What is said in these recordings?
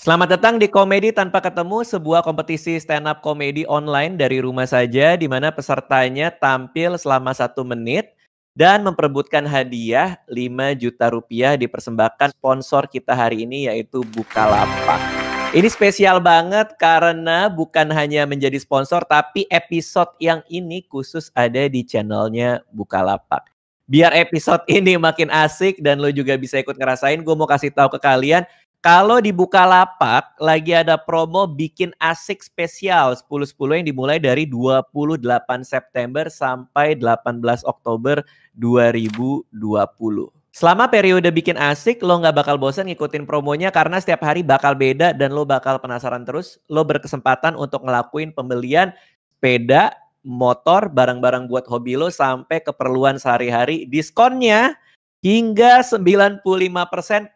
Selamat datang di Komedi Tanpa Ketemu, sebuah kompetisi stand-up komedi online dari rumah saja, di mana pesertanya tampil selama satu menit dan memperebutkan hadiah 5 juta rupiah dipersembahkan sponsor kita hari ini yaitu Bukalapak. Ini spesial banget karena bukan hanya menjadi sponsor, tapi episode yang ini khusus ada di channelnya Bukalapak. Biar episode ini makin asik dan lo juga bisa ikut ngerasain, gue mau kasih tahu ke kalian – kalau di Bukalapak lagi ada promo bikin asik spesial 10-10 yang dimulai dari 28 September sampai 18 Oktober 2020. Selama periode bikin asik, lo nggak bakal bosan ngikutin promonya karena setiap hari bakal beda dan lo bakal penasaran terus. Lo berkesempatan untuk ngelakuin pembelian sepeda, motor, barang-barang buat hobi lo sampai keperluan sehari-hari. Diskonnya hingga 95%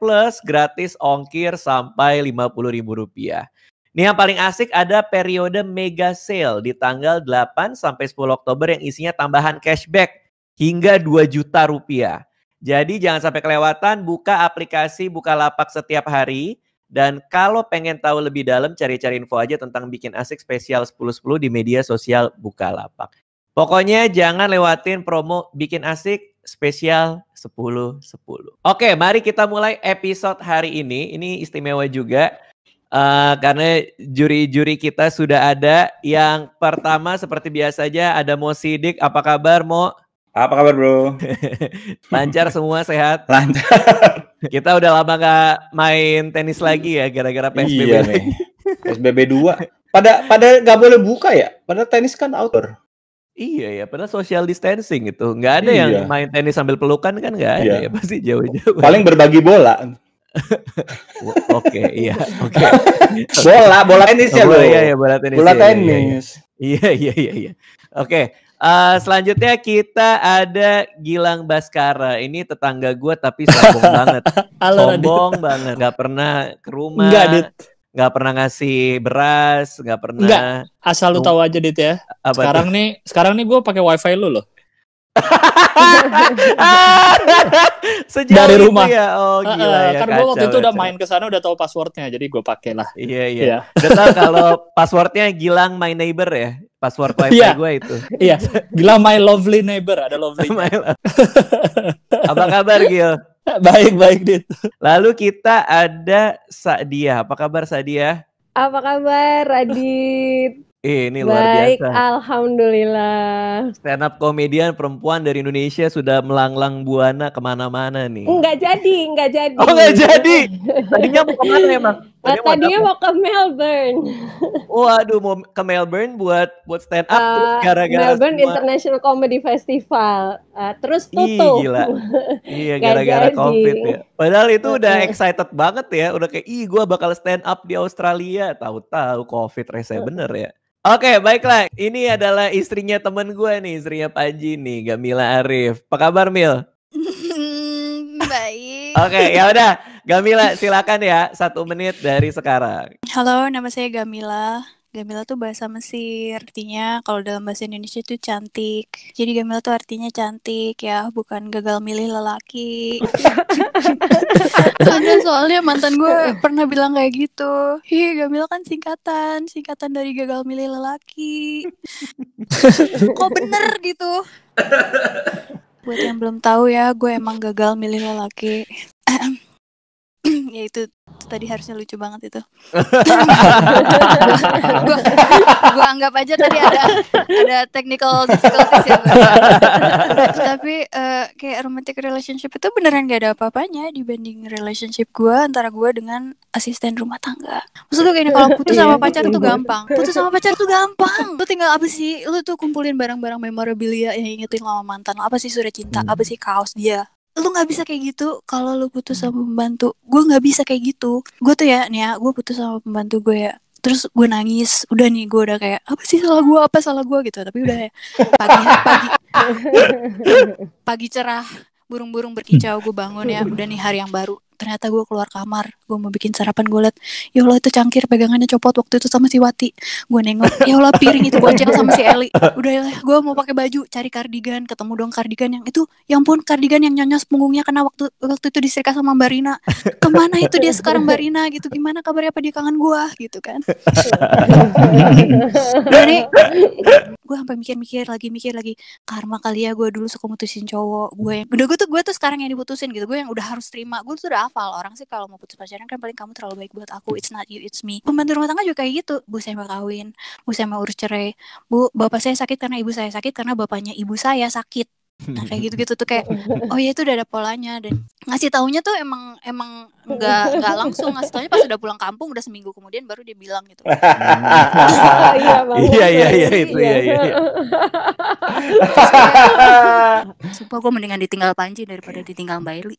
plus gratis ongkir sampai Rp50.000. Ini yang paling asik ada periode mega sale di tanggal 8 sampai 10 Oktober yang isinya tambahan cashback hingga dua juta rupiah. Jadi jangan sampai kelewatan buka aplikasi buka lapak setiap hari dan kalau pengen tahu lebih dalam cari-cari info aja tentang bikin asik spesial 10-10 di media sosial buka lapak. Pokoknya jangan lewatin promo bikin asik spesial 10 10. Oke, mari kita mulai episode hari ini. Ini istimewa juga uh, karena juri-juri kita sudah ada. Yang pertama seperti biasa aja ada Mo Sidik. Apa kabar Mo? Apa kabar bro? Lancar semua sehat? Lancar. Kita udah lama gak main tenis lagi ya gara-gara PSBB. Iya nih. PSBB 2. Pada pada nggak boleh buka ya? Pada tenis kan outdoor. Iya ya, padahal social distancing itu. Nggak ada iya. yang main tenis sambil pelukan kan nggak ada iya. ya, pasti jauh-jauh. Paling berbagi bola. Oke, iya. Oke. Bola, bola tenis ya bola, Iya, iya, bola tenis. Bola ya, tenis. Iya, iya, iya, iya. Oke. Uh, selanjutnya kita ada Gilang Baskara. Ini tetangga gue tapi sombong banget. Halo, sombong Radit. banget. Gak pernah ke rumah. Enggak, nggak pernah ngasih beras, nggak pernah. Enggak, asal lu tahu aja dit ya. Apa sekarang itu? nih, sekarang nih gue pakai wifi lu loh. dari rumah ya. Oh gila uh, ya. Kan gue waktu itu udah main ke sana udah tahu passwordnya, jadi gue lah. Iya iya. Yeah. Iya. kalau passwordnya Gilang my neighbor ya. Password wifi yeah. gue itu. Iya. Gilang my lovely neighbor ada lovely. Apa kabar Gil? baik, baik, Dit. Lalu kita ada Sadia. Apa kabar Sadia? Apa kabar Radit? Eh, ini Baik, luar biasa. alhamdulillah. Stand up komedian perempuan dari Indonesia sudah melanglang buana kemana-mana nih. Enggak jadi, enggak jadi. Oh, enggak jadi. Tadinya mau kemana emang? Tadi tadinya mau ke Melbourne. Waduh, mau ke Melbourne buat buat stand up uh, gara-gara Melbourne semua. International Comedy Festival. Uh, terus tutup. Ih, gila. iya, gara-gara COVID ya. Padahal itu udah excited banget ya, udah kayak ih gua bakal stand up di Australia, tahu-tahu COVID rese mm. bener ya. Oke, okay, baiklah. Ini adalah istrinya temen gue nih, istrinya Panji nih, Gamila Arif. Apa kabar, Mil? Baik. Oke, okay, ya udah. Gamila, silakan ya satu menit dari sekarang. Halo, nama saya Gamila. Gamila tuh bahasa Mesir, artinya kalau dalam bahasa Indonesia tuh cantik. Jadi Gamila tuh artinya cantik ya, bukan gagal milih lelaki. Ada soalnya mantan gue pernah bilang kayak gitu. Hi, Gamila kan singkatan, singkatan dari gagal milih lelaki. Kok bener gitu? Buat yang belum tahu ya, gue emang gagal milih lelaki. ya itu, itu tadi harusnya lucu banget itu gua, gua anggap aja tadi ada ada technical difficulties ya tapi uh, kayak romantic relationship itu beneran gak ada apa-apanya dibanding relationship gua antara gua dengan asisten rumah tangga maksud gue gini kalau putus sama iya, pacar tuh gampang putus sama pacar tuh gampang lu tinggal apa sih lu tuh kumpulin barang-barang memorabilia yang ingetin lama mantan apa sih surat cinta hmm. apa sih kaos dia lu nggak bisa kayak gitu kalau lu putus sama pembantu gue nggak bisa kayak gitu gue tuh ya nih ya gue putus sama pembantu gue ya terus gue nangis udah nih gue udah kayak apa sih salah gue apa salah gue gitu tapi udah ya pagi pagi pagi cerah burung-burung berkicau gue bangun ya udah nih hari yang baru ternyata gue keluar kamar gue mau bikin sarapan gue liat ya Allah itu cangkir pegangannya copot waktu itu sama si Wati gue nengok ya Allah piring itu bocil sama si Eli udah ya gue mau pakai baju cari kardigan ketemu dong kardigan yang itu yang pun kardigan yang nyonyos punggungnya kena waktu waktu itu diserika sama Mbak Rina kemana itu dia sekarang Mbak Rina gitu gimana kabarnya apa dia kangen gue gitu kan jadi gue sampai mikir-mikir lagi mikir lagi karma kali ya gue dulu suka mutusin cowok gue yang udah gue tuh gue tuh sekarang yang diputusin gitu gue yang udah harus terima gue tuh udah hafal orang sih kalau mau putus pacaran kan paling kamu terlalu baik buat aku it's not you it's me pembantu rumah tangga juga kayak gitu bu saya mau kawin bu saya mau urus cerai bu bapak saya sakit karena ibu saya sakit karena bapaknya ibu saya sakit nah, kayak gitu gitu tuh kayak oh ya itu udah ada polanya dan ngasih tahunya tuh emang emang nggak nggak langsung ngasih tahunya pas udah pulang kampung udah seminggu kemudian baru dia bilang gitu iya, iya, iya iya iya itu iya iya, iya. sumpah gue mendingan ditinggal Panji daripada ditinggal Mbak Eli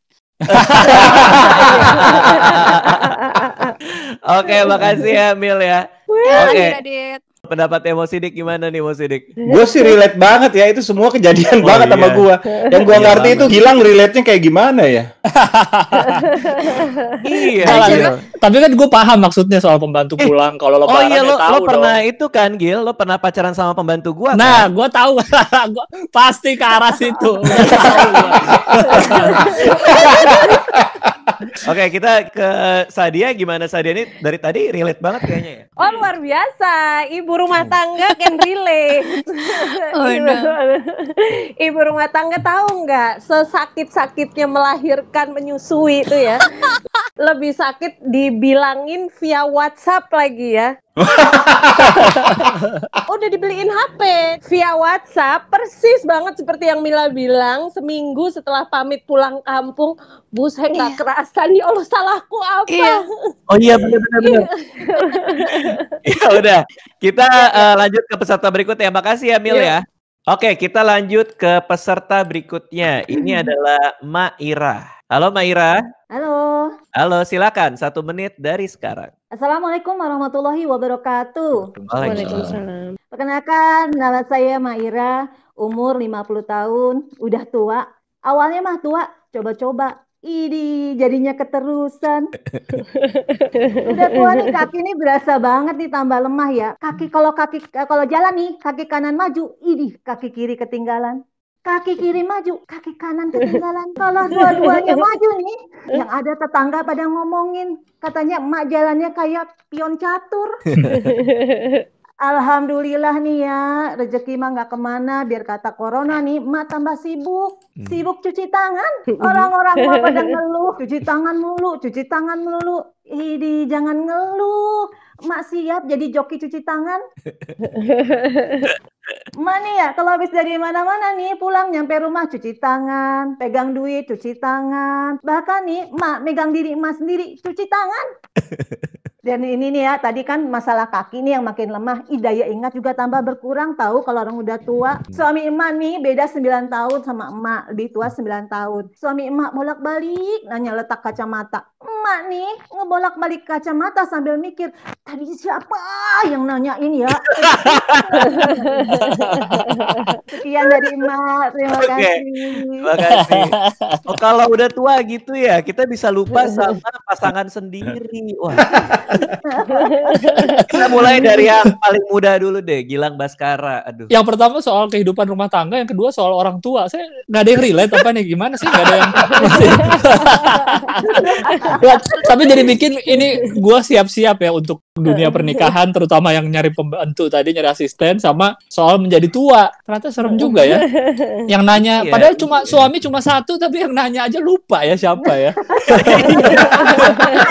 Oke, makasih ya Mil ya. Oke. Okay pendapat emosi dik gimana nih emosi dik? Gue sih relate banget ya itu semua kejadian oh, banget iya. sama gue. Yang gue iya ngerti itu Gilang relate-nya kayak gimana ya? iya. Nah, iya. Tapi kan gue paham maksudnya soal pembantu eh. pulang. Kalau lo oh iya lo, lo pernah dong. itu kan Gil, lo pernah pacaran sama pembantu gue? Kan? Nah, gue tahu. gua pasti ke arah situ. Iya. Oke, okay, kita ke Sadia. Gimana Sadia ini dari tadi relate banget kayaknya ya? Oh, luar biasa. Ibu rumah hmm. tangga can relate. oh, no. Ibu rumah tangga tahu nggak sesakit-sakitnya melahirkan menyusui itu ya. Lebih sakit dibilangin via WhatsApp lagi ya. Udah dibeliin HP via WhatsApp, persis banget seperti yang Mila bilang. Seminggu setelah pamit pulang kampung, bus saya nggak iya. nih ya Allah salahku apa? Iya. Oh iya benar-benar. Iya. ya udah, kita uh, lanjut ke peserta berikutnya. Makasih ya Mil iya. ya. Oke, kita lanjut ke peserta berikutnya. Ini adalah Maira. Halo Maira. Halo. Halo, silakan satu menit dari sekarang. Assalamualaikum warahmatullahi wabarakatuh. Waalaikumsalam. Perkenalkan, nama saya Maira, umur 50 tahun, udah tua. Awalnya mah tua, coba-coba. Ini jadinya keterusan. udah tua nih kaki ini berasa banget nih tambah lemah ya. Kaki kalau kaki kalau jalan nih kaki kanan maju, ini kaki kiri ketinggalan kaki kiri maju, kaki kanan ketinggalan. Kalau dua-duanya maju nih, yang ada tetangga pada ngomongin, katanya emak jalannya kayak pion catur. Alhamdulillah nih ya, rezeki mah nggak kemana. Biar kata corona nih, emak tambah sibuk, hmm. sibuk cuci tangan. Hmm. Orang-orang mau pada ngeluh, cuci tangan mulu, cuci tangan mulu. Idi jangan ngeluh Mak siap jadi joki cuci tangan. Mak nih ya, kalau habis dari mana-mana nih, pulang nyampe rumah cuci tangan, pegang duit cuci tangan. Bahkan nih, Mak megang diri Mak sendiri cuci tangan. Dan ini nih ya, tadi kan masalah kaki nih yang makin lemah, Idaya daya ingat juga tambah berkurang tahu kalau orang udah tua. Suami emak nih beda 9 tahun sama emak, lebih tua 9 tahun. Suami emak bolak-balik nanya letak kacamata. Emak nih ngebolak-balik kacamata sambil mikir, tadi siapa yang nanyain ya? Sekian dari emak, terima okay. kasih. Terima kasih. Oh, kalau udah tua gitu ya, kita bisa lupa sama pasangan sendiri. Wah. Kita mulai dari yang paling muda dulu deh, Gilang Baskara. Aduh. Yang pertama soal kehidupan rumah tangga, yang kedua soal orang tua. Saya nggak ada yang relate apa nih gimana sih nggak ada yang. Ya, tapi jadi bikin ini gue siap-siap ya untuk dunia eh, eh. pernikahan terutama yang nyari pembantu tadi nyari asisten sama soal menjadi tua ternyata serem eh. juga ya yang nanya yeah, padahal cuma iya. suami cuma satu tapi yang nanya aja lupa ya siapa ya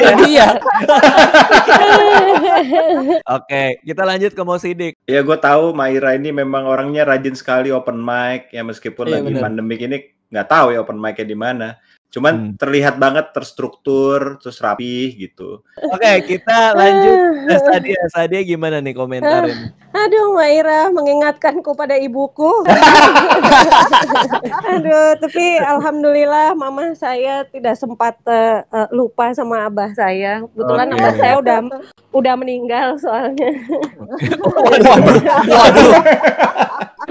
Jadi ya. oke kita lanjut ke mau Sidik ya gue tahu Maira ini memang orangnya rajin sekali open mic ya meskipun yeah, lagi bener. pandemik ini nggak tahu ya open micnya di mana Cuman hmm. terlihat banget terstruktur, terus rapi gitu. Oke, okay, kita lanjut. Eh, Sadia, Sadia gimana nih komentarin? Eh, aduh, Maira mengingatkanku pada ibuku. Aduh, tapi alhamdulillah mama saya tidak sempat uh, lupa sama abah saya. Kebetulan okay. abah saya udah udah meninggal soalnya. waduh,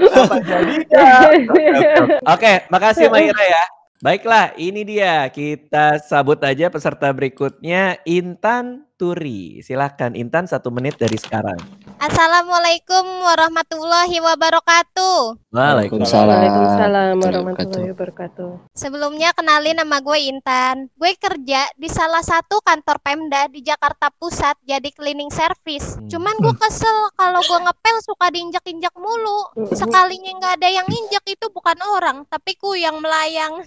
ya? Oke, okay, makasih Maira ya. Baiklah, ini dia. Kita sabut aja peserta berikutnya, Intan Turi. Silahkan, Intan satu menit dari sekarang. Assalamualaikum warahmatullahi wabarakatuh. Waalaikumsalam. Waalaikumsalam warahmatullahi wabarakatuh. Sebelumnya kenalin nama gue Intan. Gue kerja di salah satu kantor Pemda di Jakarta Pusat jadi cleaning service. Hmm. Cuman gue kesel kalau gue ngepel suka diinjak-injak mulu. Hmm. Sekalinya nggak ada yang injak itu bukan orang, tapi ku yang melayang.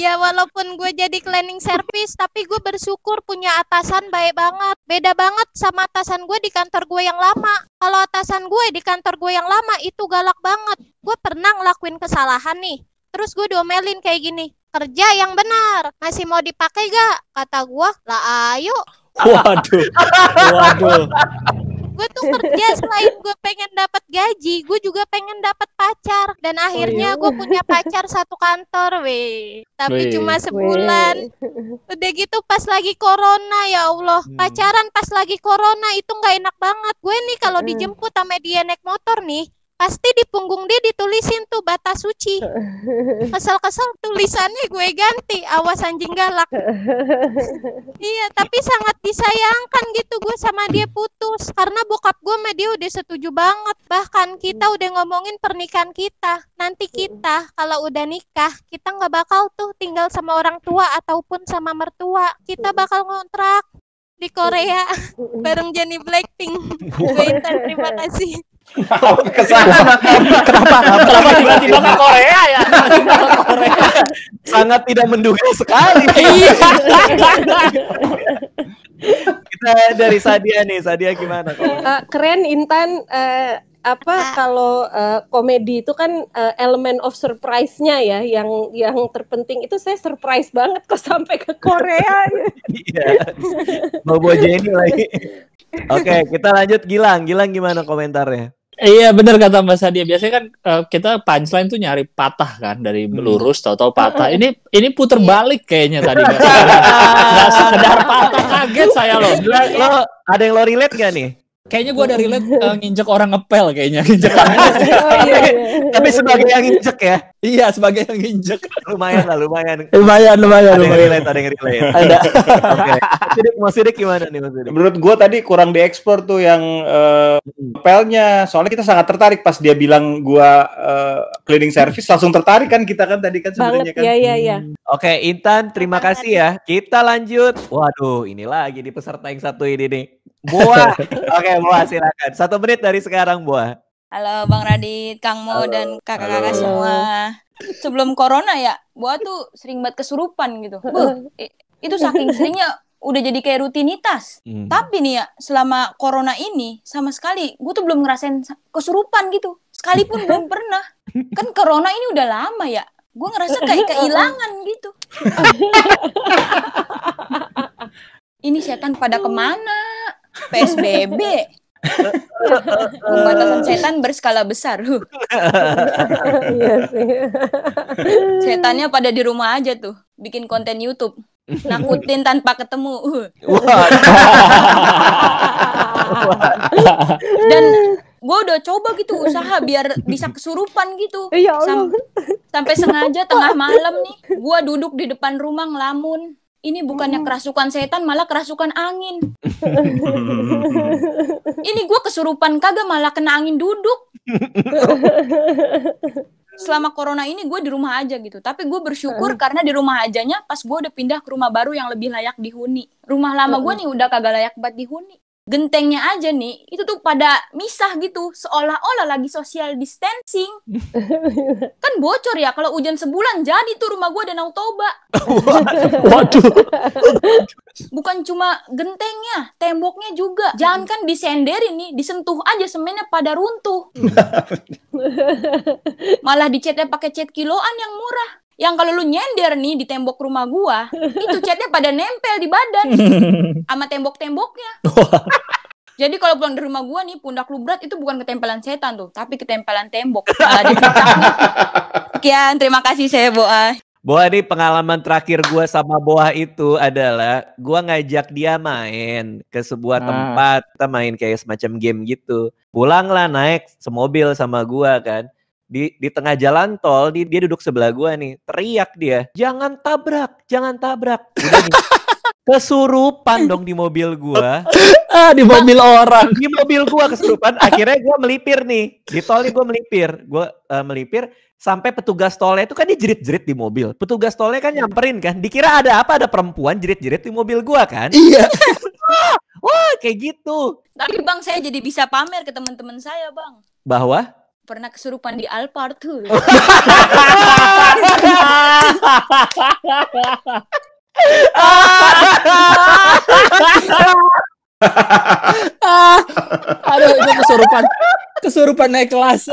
ya walaupun gue jadi cleaning service, tapi gue bersyukur punya atasan baik banget. Beda beda banget sama atasan gue di kantor gue yang lama. Kalau atasan gue di kantor gue yang lama itu galak banget. Gue pernah ngelakuin kesalahan nih. Terus gue diomelin kayak gini, kerja yang benar, masih mau dipakai gak? Kata gue, lah ayo. Waduh, waduh gue tuh kerja selain gue pengen dapat gaji gue juga pengen dapat pacar dan akhirnya gue punya pacar satu kantor weh tapi cuma sebulan udah gitu pas lagi corona ya Allah hmm. pacaran pas lagi corona itu nggak enak banget gue nih kalau hmm. dijemput sama dia naik motor nih pasti di punggung dia ditulisin tuh batas suci. Kesel-kesel tulisannya gue ganti, awas anjing galak. iya, tapi sangat disayangkan gitu gue sama dia putus karena bokap gue sama dia udah setuju banget. Bahkan kita udah ngomongin pernikahan kita. Nanti kita kalau udah nikah, kita nggak bakal tuh tinggal sama orang tua ataupun sama mertua. Kita bakal ngontrak di Korea bareng Jenny Blackpink. Gue terima kasih kesana kenapa kenapa tiba-tiba ke Korea ya sangat tidak menduga sekali iya. kita dari Sadia nih Sadia gimana uh, keren Intan uh, apa kalau uh, komedi itu kan uh, elemen of surprise-nya ya yang yang terpenting itu saya surprise banget kok sampai ke Korea. Iya. buat Jenny lagi. Oke, kita lanjut Gilang. Gilang gimana komentarnya? Iya benar kata Mas Hadia. Biasanya kan uh, kita punchline tuh nyari patah kan dari hmm. lurus tahu-tahu patah. Ini ini puter iya. balik kayaknya tadi Gak sekedar patah kaget saya loh. Lo ada yang lo relate gak nih? Kayaknya gue ada relate uh, eh, nginjek orang ngepel kayaknya nginjek. oh, iya, iya, iya. Tapi sebagai yang nginjek ya. Iya sebagai yang nginjek. Lumayan lah lumayan. Lumayan lumayan. Ada yang relate ada yang relate. ada. Oke. Okay. Mas Sidik gimana nih Mas Sidik? Menurut gue tadi kurang diekspor tuh yang uh, ngepelnya. Soalnya kita sangat tertarik pas dia bilang gue uh, cleaning service langsung tertarik kan kita kan tadi kan sebenarnya kan. Iya iya iya. Hmm. Oke okay, Intan terima kasih ya. Kita lanjut. Waduh ini lagi di peserta yang satu ini nih. Buah, Oke, okay, Buah silakan. Satu menit dari sekarang, Buah. Halo Bang Radit, Kang Mo Halo. dan kakak-kakak semua. Sebelum corona ya, Buah tuh sering banget kesurupan gitu. Buh, itu saking seringnya udah jadi kayak rutinitas. Hmm. Tapi nih ya, selama corona ini sama sekali gue tuh belum ngerasain kesurupan gitu. Sekalipun belum pernah. Kan corona ini udah lama ya. Gue ngerasa kayak kehilangan gitu. ini setan pada kemana? PSBB. Pembatasan setan berskala besar. Huh. Iya Setannya pada di rumah aja tuh, bikin konten YouTube. Nakutin tanpa ketemu. Dan gue udah coba gitu usaha biar bisa kesurupan gitu. Iya, Sam sampai sengaja tengah malam nih, gue duduk di depan rumah ngelamun ini bukannya hmm. kerasukan setan malah kerasukan angin ini gue kesurupan kagak malah kena angin duduk selama corona ini gue di rumah aja gitu tapi gue bersyukur hmm. karena di rumah ajanya pas gue udah pindah ke rumah baru yang lebih layak dihuni rumah lama gue hmm. nih udah kagak layak buat dihuni gentengnya aja nih itu tuh pada misah gitu seolah-olah lagi social distancing kan bocor ya kalau hujan sebulan jadi tuh rumah gue danau toba waduh bukan cuma gentengnya temboknya juga jangan kan disenderin nih disentuh aja semennya pada runtuh malah dicetnya pakai cat kiloan yang murah yang kalau lu nyender nih di tembok rumah gua, itu catnya pada nempel di badan sama tembok-temboknya. Jadi kalau pulang dari rumah gua nih pundak lu berat itu bukan ketempelan setan tuh, tapi ketempelan tembok. Nah, Sekian, terima kasih saya Boa. Boa nih pengalaman terakhir gua sama Boa itu adalah gua ngajak dia main ke sebuah ah. tempat, kita main kayak semacam game gitu. Pulang lah naik semobil sama gua kan di di tengah jalan tol di, dia duduk sebelah gua nih teriak dia jangan tabrak jangan tabrak udah nih kesurupan dong di mobil gua ah di mobil nah, orang di mobil gua kesurupan akhirnya gua melipir nih di tol gua melipir gua uh, melipir sampai petugas tolnya itu kan dia jerit-jerit di mobil petugas tolnya kan nyamperin kan dikira ada apa ada perempuan jerit-jerit di mobil gua kan iya wah kayak gitu tapi bang saya jadi bisa pamer ke teman-teman saya bang bahwa pernah kesurupan di Alphard tuh. Ah, aduh itu kesurupan kesurupan naik kelas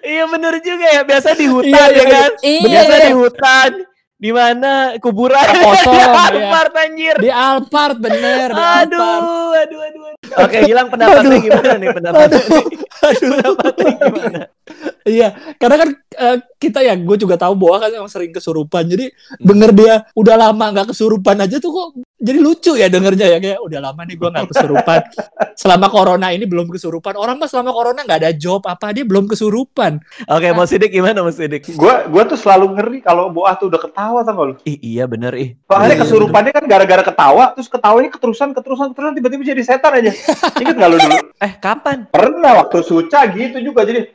iya bener juga ya biasa di hutan iya, iya ya iya. kan iya, biasa di hutan di mana kuburan kosong di Alphard ya. anjir di Alphard bener di aduh, Alphard. aduh aduh aduh Oke, hilang pendapatnya gimana nih pendapatnya? pendapatnya gimana? Iya, karena kan uh, kita ya gue juga tahu bahwa kan yang sering kesurupan jadi hmm. denger dia udah lama nggak kesurupan aja tuh kok jadi lucu ya dengernya ya kayak udah lama nih gue nggak kesurupan selama corona ini belum kesurupan orang mah selama corona nggak ada job apa dia belum kesurupan oke okay, nah. mas sidik gimana mas sidik gue gue tuh selalu ngeri kalau boah tuh udah ketawa tau lu iya bener ih soalnya iya, iya, kesurupannya bener. kan gara-gara ketawa terus ketawanya keterusan keterusan keterusan tiba-tiba jadi setan aja inget nggak lu dulu eh kapan pernah waktu suca gitu juga jadi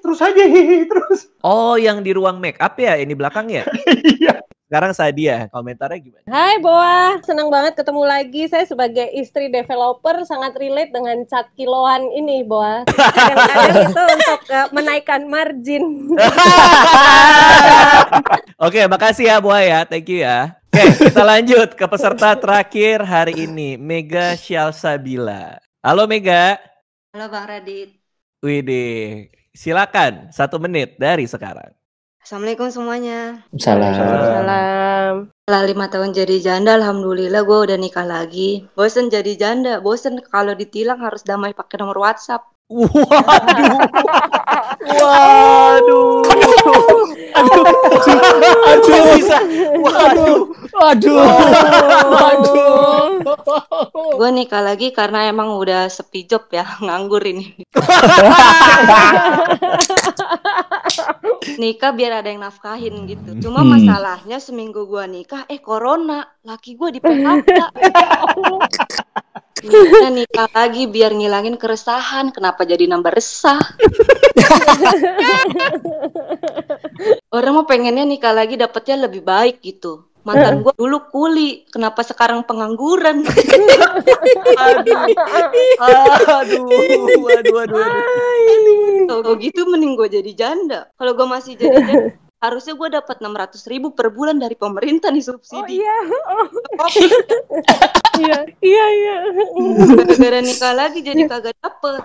terus aja hihi terus. Oh, yang di ruang make up ya, ini belakang ya? Iya. Sekarang saya Sadia, komentarnya gimana? Hai Boa, senang banget ketemu lagi. Saya sebagai istri developer sangat relate dengan cat kiloan ini Boa. Kadang-kadang itu untuk uh, menaikkan margin. Oke, okay, makasih ya Boa ya. Thank you ya. Oke, okay, kita lanjut ke peserta terakhir hari ini, Mega Syalsabila. Halo Mega. Halo Bang Radit. Widih, Silakan satu menit dari sekarang. Assalamualaikum semuanya. Salam. Salam. Setelah lima tahun jadi janda, alhamdulillah gue udah nikah lagi. Bosen jadi janda, bosen kalau ditilang harus damai pakai nomor WhatsApp. Waduh. Waduh. Aduh. Aduh. Aduh bisa. Waduh. Waduh. Waduh. Gue nikah lagi karena emang udah sepi job ya, nganggur ini. nikah biar ada yang nafkahin gitu. Cuma hmm. masalahnya seminggu gua nikah eh corona, laki gua di PHK. Kita nikah lagi biar ngilangin keresahan. Kenapa jadi nambah resah? Orang mau pengennya nikah lagi dapetnya lebih baik gitu. Mantan hmm. gue dulu kuli, kenapa sekarang pengangguran? aduh, aduh, aduh, aduh. aduh. Kalau gitu mending gue jadi janda. Kalau gue masih jadi janda, harusnya gue dapat enam ratus ribu per bulan dari pemerintah nih subsidi. Oh iya. Oh. iya iya iya. Gara-gara nikah lagi jadi kagak dapet.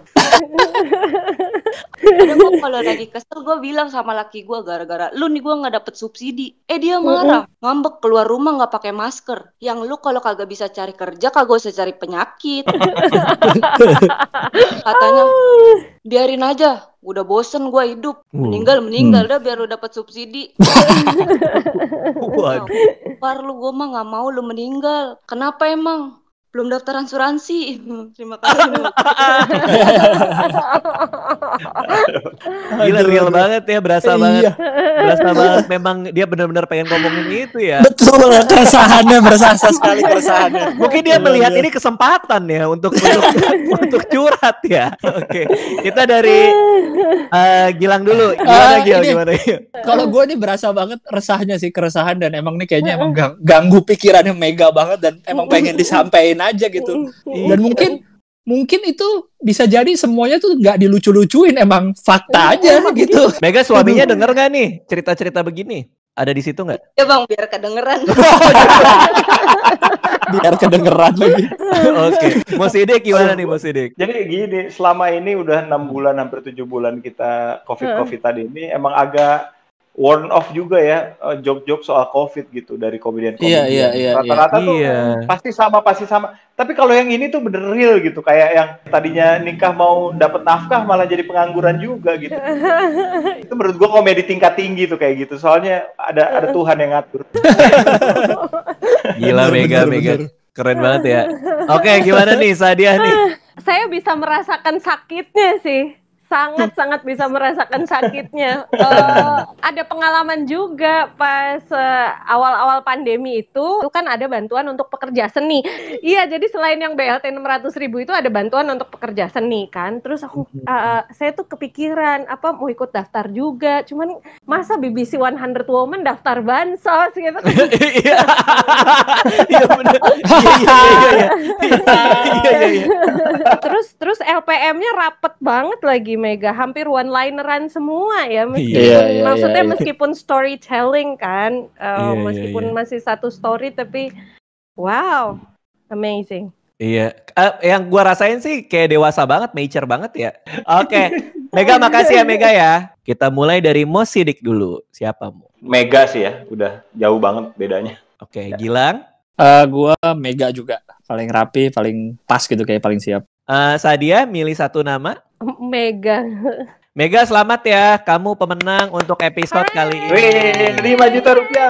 Ada gue kalau lagi kesel gue bilang sama laki gue gara-gara lu nih gue nggak dapet subsidi. Eh dia marah, mm-hmm. ngambek keluar rumah nggak pakai masker. Yang lu kalau kagak bisa cari kerja kagak usah cari penyakit. Katanya biarin aja udah bosen gue hidup hmm. meninggal meninggal hmm. dah biar lu dapat subsidi Waduh. Par lu gue mah nggak mau lu meninggal kenapa emang belum daftar asuransi. Terima kasih. Gila Aduh. real banget ya, berasa iya. banget. Berasa banget memang dia benar-benar pengen ngomongin itu ya. Betul, keresahannya berasa sekali keresahannya. Mungkin dia iya, melihat iya. ini kesempatan ya untuk untuk, untuk curhat ya. Oke. Okay. Kita dari uh, Gilang dulu. Ah, gimana uh, Gil? Ini, gimana? Kalau gue nih berasa banget resahnya sih keresahan dan emang nih kayaknya emang gang, ganggu pikirannya mega banget dan emang pengen disampaikan aja gitu iya. dan mungkin mungkin itu bisa jadi semuanya tuh nggak dilucu-lucuin emang fakta iya, aja gitu. gitu Mega suaminya denger nggak nih cerita-cerita begini ada di situ nggak? Ya bang, biar kedengeran. biar kedengeran lagi. Oke, Mas Sidik gimana nih Mas Sidik? Jadi gini, selama ini udah enam bulan hampir tujuh bulan kita covid covid tadi ini emang agak warn off juga ya eh, job-job soal covid gitu dari komedian-komedian. Iya, iya, iya, iya, Rata-rata iya. tuh yeah. pasti sama, pasti sama. Tapi kalau yang ini tuh bener real gitu, kayak yang tadinya nikah mau dapat nafkah malah jadi pengangguran juga gitu. itu menurut gua komedi tingkat tinggi tuh kayak gitu. Soalnya ada ada Tuhan yang ngatur. Gila mega mega keren banget ya. Oke, gimana nih Sadia nih? Saya bisa merasakan sakitnya sih sangat sangat bisa merasakan sakitnya. Uh, ada pengalaman juga pas uh, awal-awal pandemi itu, itu kan ada bantuan untuk pekerja seni. Iya, jadi selain yang BLT 600 ribu itu ada bantuan untuk pekerja seni kan. Terus aku uh, saya tuh kepikiran apa mau ikut daftar juga. Cuman masa BBC 100 Woman daftar bansos gitu. Terus terus LPM-nya rapet banget lagi Mega hampir one lineran semua ya iya, meskipun yeah, yeah, maksudnya yeah, yeah. meskipun storytelling kan uh, eh, yeah, iya, meskipun yeah, yeah. masih satu story tapi wow amazing Iya, uh, yang gua rasain sih kayak dewasa banget, mature banget ya. Oke, okay. Mega makasih ya Mega ya. Kita mulai dari Mosidik dulu. Siapa Mo? Mega sih ya, udah jauh banget bedanya. Oke, okay. ya. Gilang? Uh, gua Mega juga, paling rapi, paling pas gitu kayak paling siap. Uh, Sadia, milih satu nama. Mega. Mega selamat ya, kamu pemenang untuk episode Hai. kali ini. Wih, 5 juta rupiah.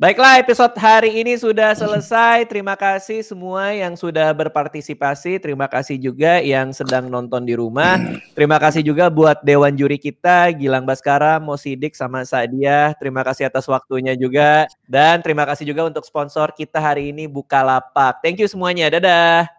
Baiklah, episode hari ini sudah selesai. Terima kasih semua yang sudah berpartisipasi. Terima kasih juga yang sedang nonton di rumah. Terima kasih juga buat dewan juri kita, Gilang Baskara, Mo Sidik, sama Sadia. Terima kasih atas waktunya juga. Dan terima kasih juga untuk sponsor kita hari ini, Bukalapak. Thank you semuanya. Dadah.